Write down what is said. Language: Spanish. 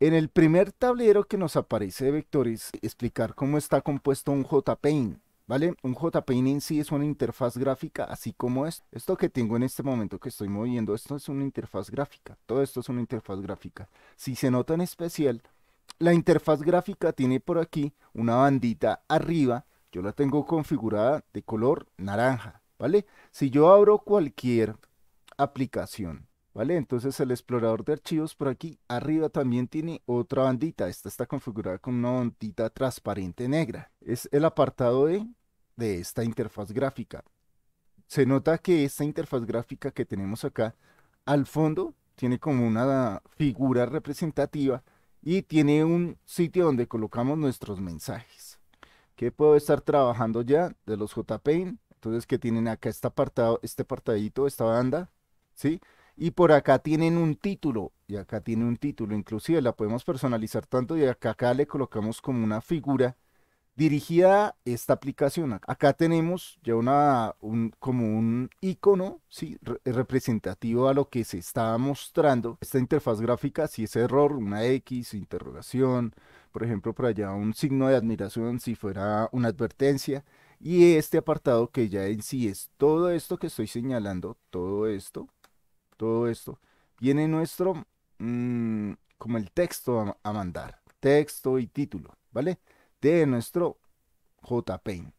En el primer tablero que nos aparece de vectores, explicar cómo está compuesto un JPEG, ¿vale? Un JPEG en sí es una interfaz gráfica, así como es. Esto que tengo en este momento que estoy moviendo, esto es una interfaz gráfica. Todo esto es una interfaz gráfica. Si se nota en especial, la interfaz gráfica tiene por aquí una bandita arriba. Yo la tengo configurada de color naranja, ¿vale? Si yo abro cualquier aplicación ¿Vale? Entonces el explorador de archivos por aquí arriba también tiene otra bandita. Esta está configurada con una bandita transparente negra. Es el apartado de, de esta interfaz gráfica. Se nota que esta interfaz gráfica que tenemos acá al fondo tiene como una figura representativa y tiene un sitio donde colocamos nuestros mensajes. ¿Qué puedo estar trabajando ya de los JPEG? Entonces que tienen acá este apartado, este apartadito, esta banda, ¿sí? sí y por acá tienen un título, y acá tiene un título, inclusive la podemos personalizar tanto y acá, le colocamos como una figura dirigida a esta aplicación. Acá tenemos ya una, como un icono representativo a lo que se está mostrando. Esta interfaz gráfica, si es error, una X, interrogación, por ejemplo, para allá un signo de admiración, si fuera una advertencia. Y este apartado que ya en sí es todo esto que estoy señalando, todo esto, todo esto. Viene nuestro, mm, como el texto a, mandar, texto y título, ¿vale? De nuestro JPEG.